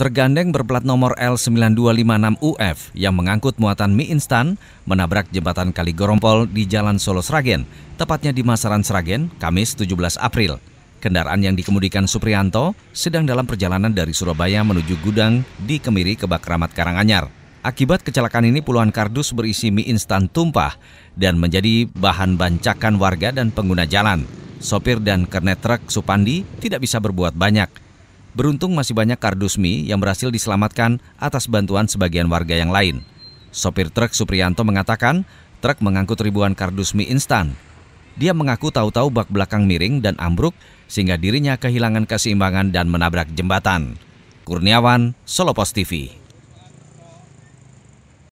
tergandeng berplat nomor L9256UF yang mengangkut muatan mie instan menabrak jembatan Kali Gorompol di Jalan Solo Sragen, tepatnya di Masaran Sragen, Kamis 17 April. Kendaraan yang dikemudikan Suprianto sedang dalam perjalanan dari Surabaya menuju gudang di Kemiri ke Bakramat Karanganyar. Akibat kecelakaan ini puluhan kardus berisi mie instan tumpah dan menjadi bahan bancakan warga dan pengguna jalan. Sopir dan kernet truk Supandi tidak bisa berbuat banyak Beruntung masih banyak kardus mie yang berhasil diselamatkan atas bantuan sebagian warga yang lain. Sopir truk Supriyanto mengatakan truk mengangkut ribuan kardus mie instan. Dia mengaku tahu-tahu bak belakang miring dan ambruk sehingga dirinya kehilangan keseimbangan dan menabrak jembatan. Kurniawan, Solo Post TV.